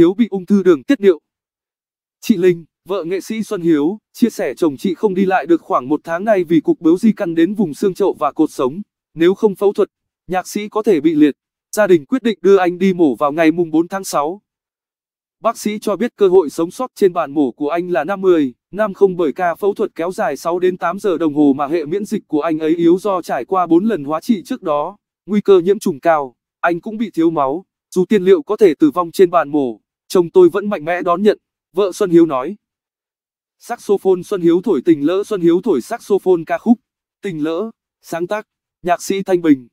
Hiếu bị ung thư đường tiết niệu. Chị Linh, vợ nghệ sĩ Xuân Hiếu, chia sẻ chồng chị không đi lại được khoảng một tháng nay vì cục bướu di căn đến vùng xương chậu và cột sống. Nếu không phẫu thuật, nhạc sĩ có thể bị liệt. Gia đình quyết định đưa anh đi mổ vào ngày mùng 4 tháng 6. Bác sĩ cho biết cơ hội sống sót trên bàn mổ của anh là 50, bởi ca phẫu thuật kéo dài 6 đến 8 giờ đồng hồ mà hệ miễn dịch của anh ấy yếu do trải qua 4 lần hóa trị trước đó, nguy cơ nhiễm trùng cao, anh cũng bị thiếu máu, dù tiên liệu có thể tử vong trên bàn mổ. Chồng tôi vẫn mạnh mẽ đón nhận, vợ Xuân Hiếu nói. Saxophone Xuân Hiếu thổi tình lỡ Xuân Hiếu thổi saxophone ca khúc, tình lỡ, sáng tác, nhạc sĩ Thanh Bình.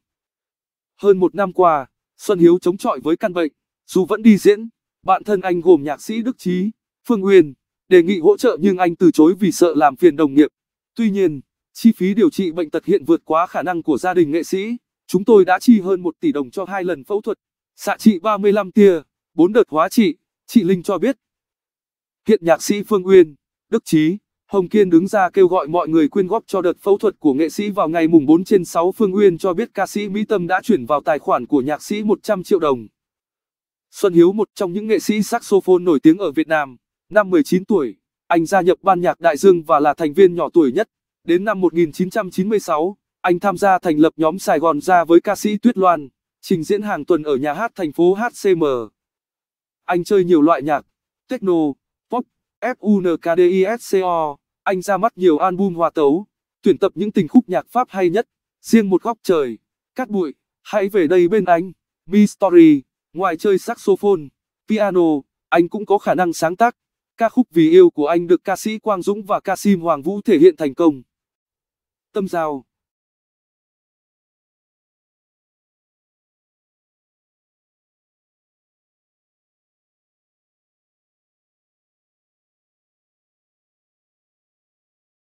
Hơn một năm qua, Xuân Hiếu chống chọi với căn bệnh, dù vẫn đi diễn, bạn thân anh gồm nhạc sĩ Đức Trí, Phương Uyên, đề nghị hỗ trợ nhưng anh từ chối vì sợ làm phiền đồng nghiệp. Tuy nhiên, chi phí điều trị bệnh tật hiện vượt quá khả năng của gia đình nghệ sĩ, chúng tôi đã chi hơn 1 tỷ đồng cho hai lần phẫu thuật, xạ trị 35 tia, 4 đợt hóa trị. Chị Linh cho biết, hiện nhạc sĩ Phương Uyên, Đức Chí, Hồng Kiên đứng ra kêu gọi mọi người quyên góp cho đợt phẫu thuật của nghệ sĩ vào ngày mùng 4 trên 6 Phương Uyên cho biết ca sĩ Mỹ Tâm đã chuyển vào tài khoản của nhạc sĩ 100 triệu đồng. Xuân Hiếu một trong những nghệ sĩ saxophone nổi tiếng ở Việt Nam, năm 19 tuổi, anh gia nhập ban nhạc Đại Dương và là thành viên nhỏ tuổi nhất. Đến năm 1996, anh tham gia thành lập nhóm Sài Gòn ra với ca sĩ Tuyết Loan, trình diễn hàng tuần ở nhà hát thành phố HCM. Anh chơi nhiều loại nhạc, techno, pop, funkdisco, anh ra mắt nhiều album hòa tấu, tuyển tập những tình khúc nhạc Pháp hay nhất, riêng một góc trời, cát bụi, hãy về đây bên anh, Mi Story, ngoài chơi saxophone, piano, anh cũng có khả năng sáng tác. Ca khúc Vì yêu của anh được ca sĩ Quang Dũng và ca sĩ Hoàng Vũ thể hiện thành công. Tâm giao